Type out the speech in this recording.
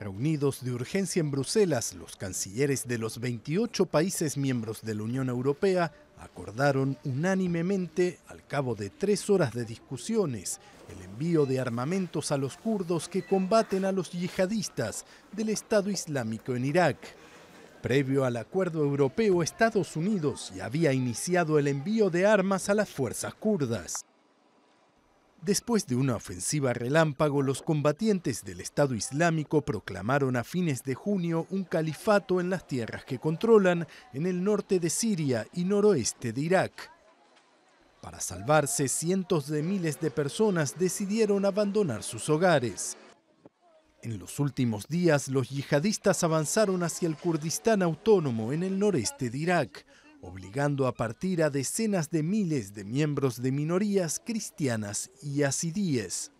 Reunidos de urgencia en Bruselas, los cancilleres de los 28 países miembros de la Unión Europea acordaron unánimemente, al cabo de tres horas de discusiones, el envío de armamentos a los kurdos que combaten a los yihadistas del Estado Islámico en Irak. Previo al acuerdo europeo, Estados Unidos ya había iniciado el envío de armas a las fuerzas kurdas. Después de una ofensiva relámpago, los combatientes del Estado Islámico proclamaron a fines de junio un califato en las tierras que controlan en el norte de Siria y noroeste de Irak. Para salvarse, cientos de miles de personas decidieron abandonar sus hogares. En los últimos días, los yihadistas avanzaron hacia el Kurdistán autónomo en el noreste de Irak, obligando a partir a decenas de miles de miembros de minorías cristianas y asidíes.